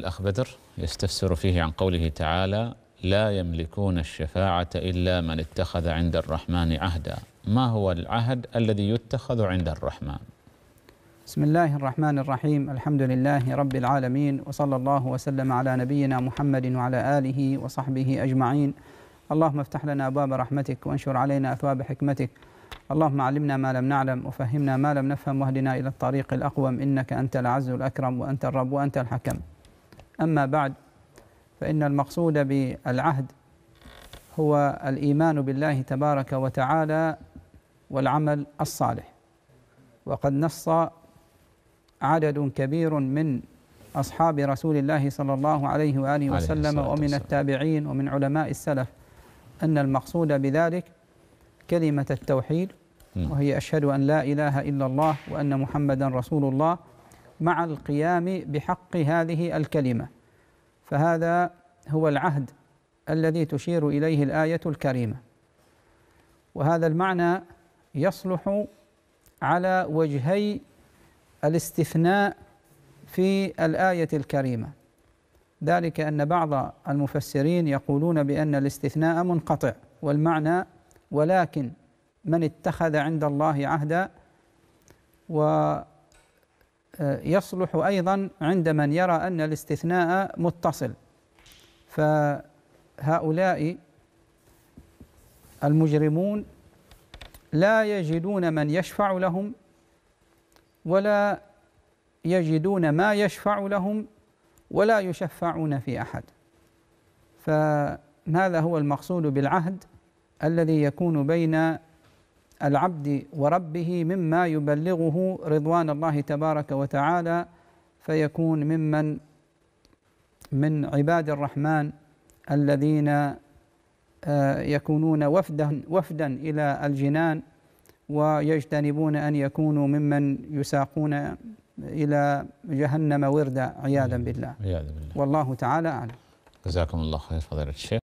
الأخ بدر يستفسر فيه عن قوله تعالى لا يملكون الشفاعة إلا من اتخذ عند الرحمن عهدا ما هو العهد الذي يتخذ عند الرحمن بسم الله الرحمن الرحيم الحمد لله رب العالمين وصلى الله وسلم على نبينا محمد وعلى آله وصحبه أجمعين اللهم افتح لنا أبواب رحمتك وانشر علينا أثواب حكمتك اللهم علمنا ما لم نعلم وفهمنا ما لم نفهم واهدنا إلى الطريق الأقوم إنك أنت العز الأكرم وأنت الرب وأنت الحكم أما بعد فإن المقصود بالعهد هو الإيمان بالله تبارك وتعالى والعمل الصالح وقد نص عدد كبير من أصحاب رسول الله صلى الله عليه وآله وسلم عليه ومن التابعين ومن علماء السلف أن المقصود بذلك كلمة التوحيد وهي أشهد أن لا إله إلا الله وأن محمدا رسول الله مع القيام بحق هذه الكلمه فهذا هو العهد الذي تشير اليه الايه الكريمه وهذا المعنى يصلح على وجهي الاستثناء في الايه الكريمه ذلك ان بعض المفسرين يقولون بان الاستثناء منقطع والمعنى ولكن من اتخذ عند الله عهدا و يصلح أيضا عند من يرى أن الاستثناء متصل فهؤلاء المجرمون لا يجدون من يشفع لهم ولا يجدون ما يشفع لهم ولا يشفعون في احد فهذا هو المقصود بالعهد الذي يكون بين العبد وربه مما يبلغه رضوان الله تبارك وتعالى فيكون ممن من عباد الرحمن الذين آه، يكونون وفدا وفدا الى الجنان ويجتنبون ان يكونوا ممن يساقون الى جهنم وردا عياذا بالله عياذا بالله والله تعالى اعلم جزاكم الله خير فضيله الشيخ